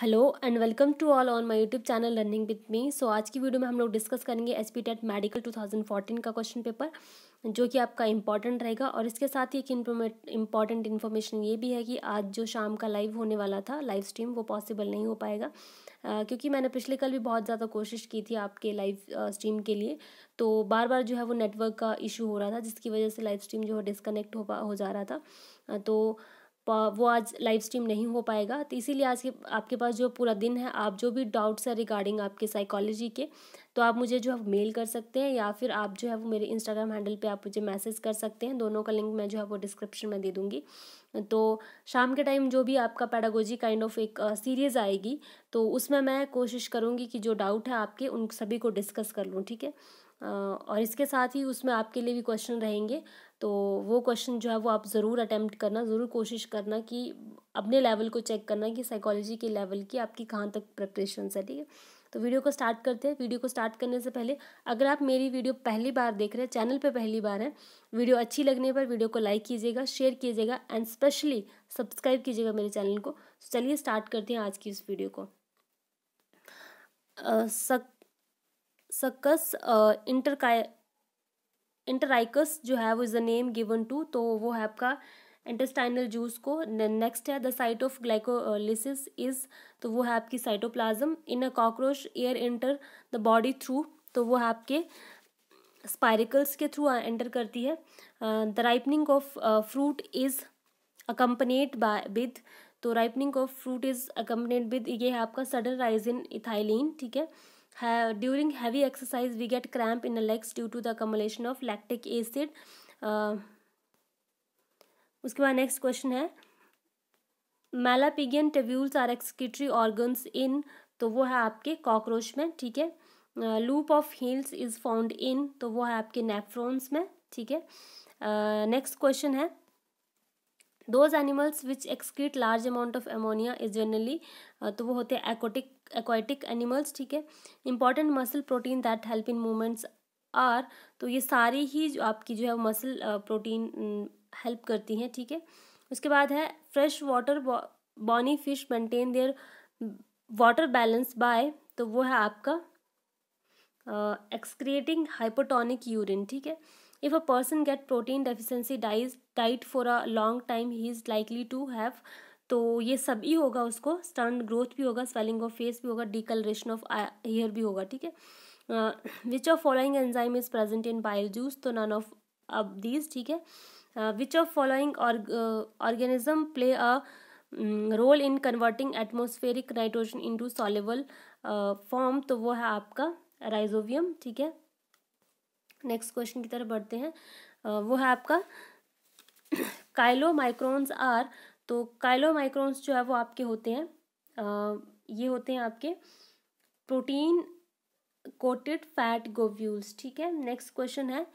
Hello and welcome to all on my YouTube channel learning with me so आज की video में हम लोग डिस्कस करेंगे S P TET medical fourteen का क्वेश्चन पेपर जो कि आपका इंपॉर्टेंट रहेगा और इसके साथ ही एक इम्पॉर्टेंट इन्फॉर्मेशन ये भी है कि आज जो शाम का लाइव होने वाला था लाइव स्ट्रीम वो पॉसिबल नहीं हो पाएगा Uh, क्योंकि मैंने पिछले कल भी बहुत ज़्यादा कोशिश की थी आपके लाइव स्ट्रीम के लिए तो बार बार जो है वो नेटवर्क का इशू हो रहा था जिसकी वजह से लाइव स्ट्रीम जो है डिस्कनेक्ट हो पा हो जा रहा था uh, तो वो आज लाइव स्ट्रीम नहीं हो पाएगा तो इसीलिए आज के आपके पास जो पूरा दिन है आप जो भी डाउट्स है रिगार्डिंग आपके साइकोलॉजी के तो आप मुझे जो है मेल कर सकते हैं या फिर आप जो है वो मेरे इंस्टाग्राम हैंडल पे आप मुझे मैसेज कर सकते हैं दोनों का लिंक मैं जो है वो डिस्क्रिप्शन में दे दूँगी तो शाम के टाइम जो भी आपका पैडागोजी काइंड ऑफ एक सीरीज़ आएगी तो उसमें मैं कोशिश करूँगी कि जो डाउट है आपके उन सभी को डिस्कस कर लूँ ठीक है और इसके साथ ही उसमें आपके लिए भी क्वेश्चन रहेंगे तो वो क्वेश्चन जो है वो आप ज़रूर अटैम्प्ट करना ज़रूर कोशिश करना कि अपने लेवल को चेक करना कि साइकोलॉजी के लेवल की आपकी कहाँ तक प्रिपरेशन है ठीक है तो वीडियो को स्टार्ट करते हैं वीडियो को स्टार्ट करने से पहले अगर आप मेरी वीडियो पहली बार देख रहे हैं चैनल पे पहली बार है वीडियो अच्छी लगने पर वीडियो को लाइक कीजिएगा शेयर कीजिएगा एंड स्पेशली सब्सक्राइब कीजिएगा मेरे चैनल को तो चलिए स्टार्ट करते हैं आज की इस वीडियो को सक सकस इंटरकाय इंटराइकस जो है वो is the name given to तो वो है आपका इंटेस्टाइनल जूस को नेक्स्ट है the site of glycolysis is तो वो है आपकी cytoplasm in a cockroach air enter the body through तो वो है आपके स्पायरिकल्स के थ्रू एंटर करती है the ripening of fruit is accompanied by with तो ripening of fruit is accompanied with ये है आपका सडन राइज इन इथाइलिन ठीक है during heavy exercise we get cramp in the legs due to the accumulation of lactic acid उसके बाद next question है Malpighian tubules are excretory organs in तो वो है आपके कॉकरोच में ठीक है loop of heels is found in तो वो है आपके नेफ्रोन्स में ठीक है नेक्स्ट uh, क्वेश्चन है those animals which excrete large amount of ammonia is generally तो वो होते हैं एकोटिक एक्वाटिक एनिमल्स ठीक है important muscle protein that help in movements are तो ये सारी ही जो आपकी जो है मसल प्रोटीन हेल्प करती हैं ठीक है उसके बाद है fresh water bony fish maintain their water balance by तो वो है आपका एक्सक्रिएटिंग हाइपोटोनिक यूरिन ठीक है if a person get protein deficiency dies diet for a long time he is likely to have तो ये सब ही होगा उसको स्टर्न ग्रोथ भी होगा स्वेलिंग ऑफ फेस भी होगा डिकलरेशन ऑफ हेयर भी होगा ठीक है which of following enzyme is present in bile juice तो नन ऑफ अब दीज ठीक है which of following organism play a role in converting atmospheric nitrogen to soluble form तो वो है आपका राइजोवियम ठीक है नेक्स्ट क्वेश्चन की तरफ बढ़ते हैं uh, वो है आपका काइलो माइक्रोन्स आर तो काइलोमाइक्रोन्स जो है वो आपके होते हैं आ, ये होते हैं आपके प्रोटीन कोटेड फैट गोव्यूल्स ठीक है नेक्स्ट क्वेश्चन है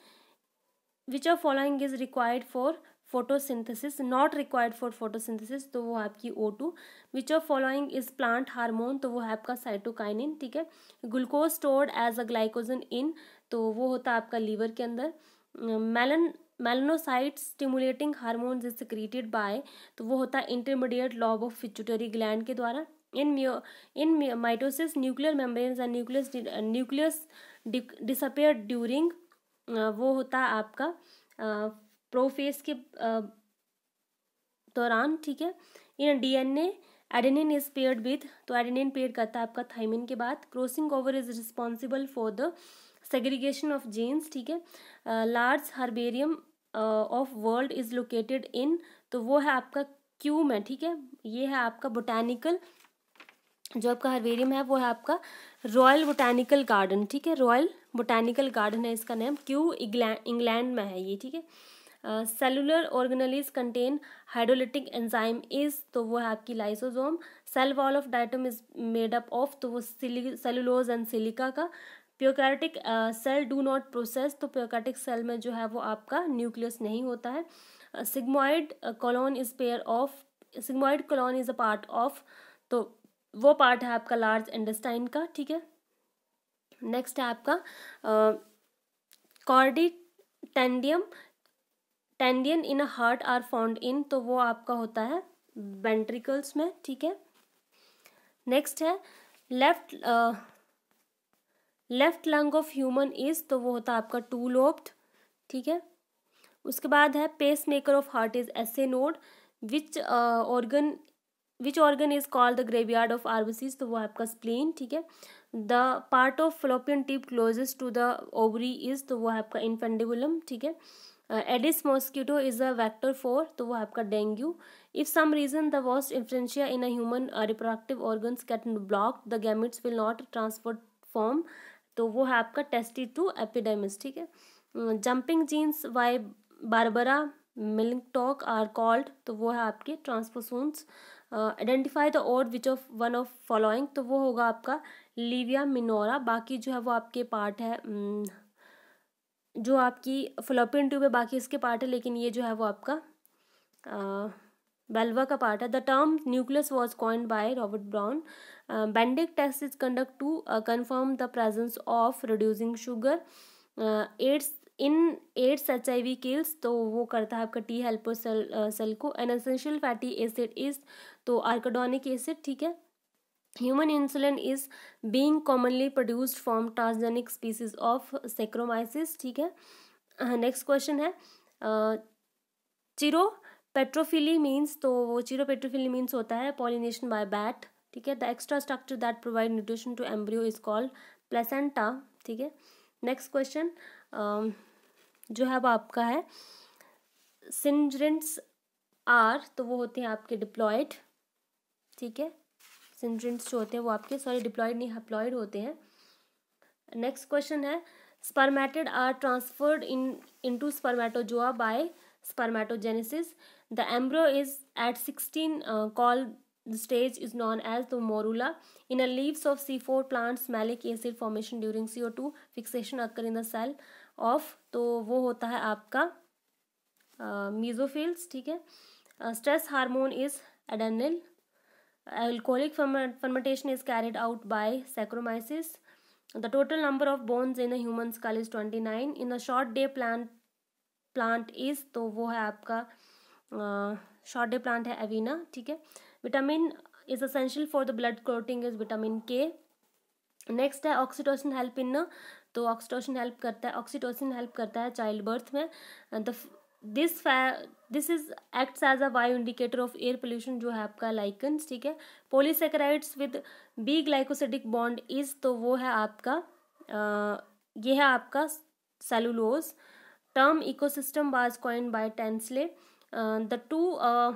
which are following is required for photosynthesis not required for photosynthesis तो वो आपकी O two which are following is plant hormone तो वो है आपका साइटोकाइनिन ठीक है glucose stored as a glycogen in तो वो होता है आपका लीवर के अंदर melan melanocyte stimulating hormones is secreted by तो वो होता है intermediate lobe of pituitary gland के द्वारा इन म्यो in mitosis nuclear membranes and nucleus nucleus disappear during वो होता है आपका प्रोफेस के दौरान ठीक है in DNA adenine is paired with तो एडेनिन पेयर करता है आपका थाइमिन के बाद crossing over is responsible for the segregation of genes ठीक है large herbarium of world is located in तो वो है आपका क्यू में ठीक है ये है आपका बोटैनिकल जो आपका हर्बेरियम है वो है आपका रॉयल बोटैनिकल गार्डन ठीक है रॉयल बोटैनिकल गार्डन है इसका नेम क्यू इंग्लैंड में है ये ठीक है cellular organelles contain hydrolytic enzyme is तो वो है आपकी lysosome cell wall of diatom is made up of तो वो सेलुलोज एंड सिलिका का prokaryotic cell do not process तो प्योकार्टिक सेल में जो है वो आपका न्यूक्लियस नहीं होता है sigmoid colon is pair of sigmoid colon is a part of तो वो पार्ट है आपका लार्ज इंडस्टाइन का ठीक है नेक्स्ट है आपका chordae tendineae tendineae in a heart are found in तो वो आपका होता है वेंट्रिकल्स में ठीक है नेक्स्ट है left left lung of human is तो वो होता है आपका टू लोब्ड ठीक है उसके बाद है pacemaker of heart is S A node which organ which organ is called the graveyard of RBCs तो वो आपका स्प्लीन ठीक है the part of fallopian tube closest to the ovary is तो वो आपका इन्फेंडिबुलम ठीक है Aedes mosquito is a vector for तो वो आपका dengue if some region the vasa efferentia in a human reproductive organs get block the gametes will not transport from तो वो है आपका टेस्टी टू एपिडेमिस ठीक है jumping genes by Barbara McClintock are called तो वो है आपके transposons identify the odd which of one of following तो वो होगा आपका लीविया मिनोरा बाकी जो है वो आपके पार्ट है जो आपकी फ्लोपिन ट्यूब है बाकी इसके पार्ट है लेकिन ये जो है वो आपका बेल्वा का पार्ट है the term nucleus was Robert by Robert Brown Benedict test is conduct to confirm the presence of reducing sugar AIDS in AIDS H I V kills तो वो करता है आपका टी हेल्पर सेल सेल को an essential fatty acid is तो arachidonic acid ठीक है human insulin is being commonly produced from transgenic species of Saccharomyces ठीक है नेक्स्ट uh, क्वेश्चन है चिरो uh, पेट्रोफिली मीन्स तो वो चीरो पेट्रोफिली मीन्स होता है पॉलिनेशन बाय बैट ठीक है the extra structure that provide nutrition to embryo is called placenta ठीक है नेक्स्ट क्वेश्चन um, जो है वो आपका है सिंड्रेंट्स आर तो वो होते हैं आपके डिप्लॉयड ठीक है सिंड्रेंट्स जो होते हैं वो आपके सॉरी डिप्लॉयड नहीं हप्लॉयड होते हैं नेक्स्ट क्वेश्चन है spermatids are transferred in into spermatozoa by spermatogenesis the embryo is at 16 uh, called the stage is known as the morula. Inner leaves of C4 plants malic acid formation during CO2 fixation occur in the cell of तो वो होता है आपका mesophylls ठीक है stress hormone is adenyl alcoholic fermentation is carried out by saccharomyces the total number of bones in a human skull is 29 in a short day plant plant is तो वो है आपका शॉर्ट डे प्लांट है Avena ठीक है vitamin is essential for the blood clotting is vitamin K next है oxytocin help in तो oxytocin help करता है ऑक्सीटोसिन हेल्प करता है चाइल्ड बर्थ में the this this is acts as a bio indicator of air pollution जो है आपका लाइकन्स ठीक है polysaccharides with B glycosidic bond is तो वो है आपका आ, ये है आपका cellulose term ecosystem was coined by Tensley. Uh, the two uh,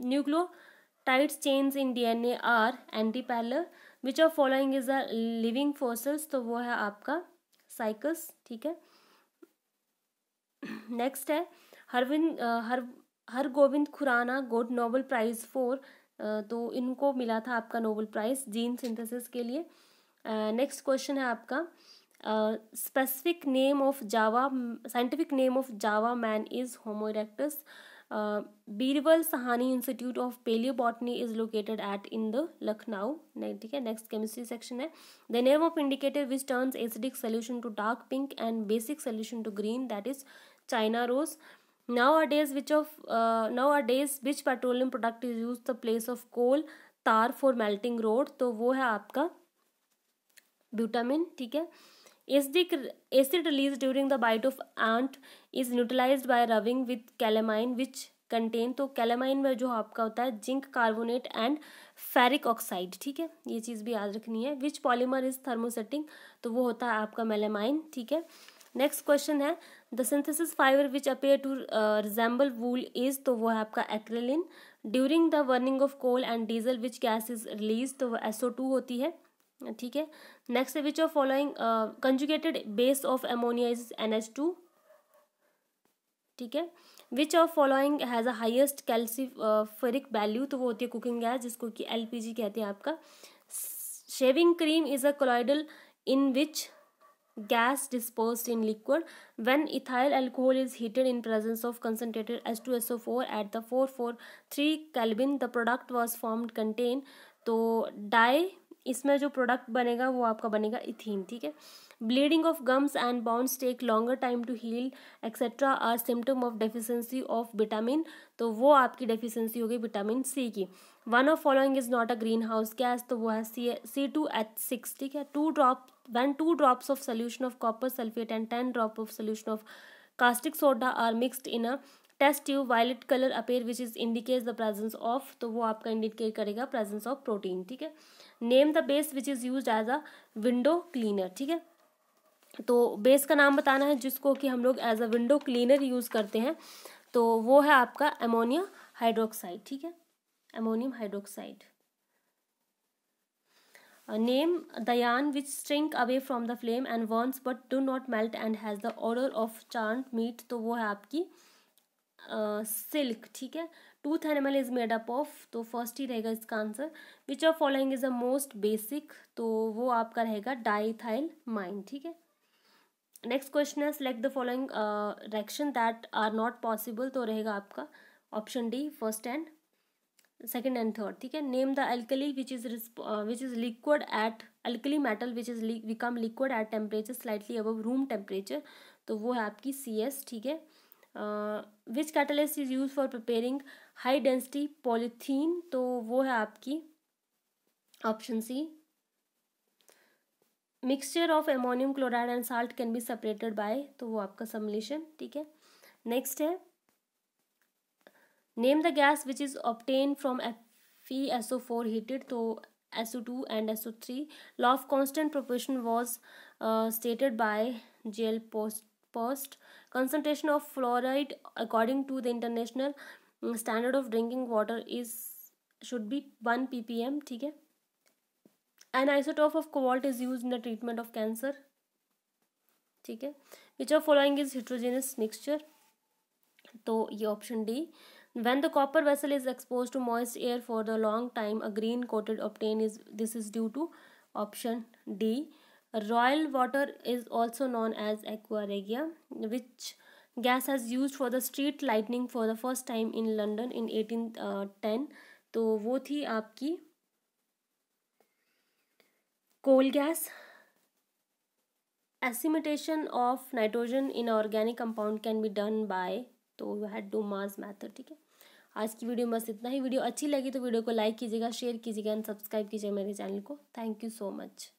nucleotide chains in DNA are antiparallel. Which of following is a living fossils? तो वो है आपका साइकस ठीक है नेक्स्ट है हरविंद हर हर गोविंद खुराना गोड नोबल प्राइज़ फॉर तो इनको मिला था आपका नोबल प्राइज़ जीन सिंथेसिस के लिए नेक्स्ट uh, क्वेश्चन है आपका specific name of Java scientific name of Java man is homo erectus Birbal Sahni institute of palaeobotany is located at in the Lucknow ठीक है नेक्स्ट केमिस्ट्री सेक्शन है the name of indicator which turns acidic solution to dark pink and basic solution to green that is China rose now are days which of now are days which petroleum product is use the place of coal तार for melting road तो वो है आपका ब्यूटामिन ठीक है acidic acid release during the bite of ant is neutralise by rubbing with calamine which contain तो calamine में जो आपका होता है zinc carbonate and ferric oxide ठीक है ये चीज़ भी याद रखनी है विच पॉलीमर इज थर्मोसेटिंग तो वो होता है आपका मेलेमाइन ठीक है नेक्स्ट क्वेश्चन है the synthesis fibre which appear to resemble wool is तो वो है आपका acrilan during the burning of coal and diesel which gas is release तो वो एसओ टू होती है ठीक है next which of following conjugated base of ammonia is N H two ठीक है which of following has a highest calorific value तो वो होती है कुकिंग गैस जिसको कि एल पी जी कहते हैं आपका shaving cream is a colloidal in which gas dispose in liquid when ethyl alcohol is heated in presence of concentrated S two S O four at the four four three kelvin the product was form contain तो डाई इसमें जो product बनेगा वो आपका बनेगा ethene ठीक है bleeding of gums and bones take longer time to heal etcetera are symptom of deficiency of vitamin तो वो आपकी डेफिशिएंसी गई विटामिन सी की one of following is not a greenhouse gas तो वो है C C two H six ठीक है two drop one two drops of solution of copper sulphate and ten drop of solution of caustic soda are mixed in a test tube violet colour appear which is indicate the presence of तो वो आपका indicate करेगा presence of protein ठीक है name the base which is use as a window cleaner ठीक है तो base का नाम बताना है जिसको कि हम लोग as a window cleaner use करते हैं तो वो है आपका अमोनिया हाइड्रोक्साइड ठीक है ammonium hydroxide name the one which shrink away from the flame and burns but do not melt and has the odour of charred meat तो वो है आपकी सिल्क ठीक है tooth enamel is made up of तो first ही रहेगा इसका answer which of following is a most basic तो वो आपका रहेगा डाइथाइल माइन ठीक है नेक्स्ट क्वेश्चन है select the following reaction that are not possible तो रहेगा आपका option D first and second and third ठीक है name the alkali which is which is liquid at alkali metal which is become liquid at temperature slightly above room temperature तो वो है आपकी C S ठीक है which catalyst is use for preparing high density polythene तो वो है आपकी option C mixture of ammonium chloride and salt can be separated by तो वो आपका सम्मिलेशन ठीक है नेक्स्ट है name the gas which is obtain from F E S O four heated तो S O two and S O three law of constant proportion was stated by Joseph Proust Proust concentration of fluoride according to the international standard of drinking water is should be 1 ppm ठीक है an isotope of cobalt is used in the treatment of cancer ठीक है which of following is heterogeneous mixture तो ये option D when the copper vessel is exposed to moist air for the long time a green coated obtain is this is due to option d royal water is also known as aqua which gas has use for the street lighting for the first time in London in eighteen ten तो वो थी आपकी coal gas estimation of nitrogen in organic compound can be done by तो यू हैड Dumas method ठीक है आज की वीडियो में बस इतना ही वीडियो अच्छी लगी तो वीडियो को लाइक कीजिएगा शेयर कीजिएगा एंड सब्सक्राइब कीजिएगा मेरे चैनल को थैंक यू सो मच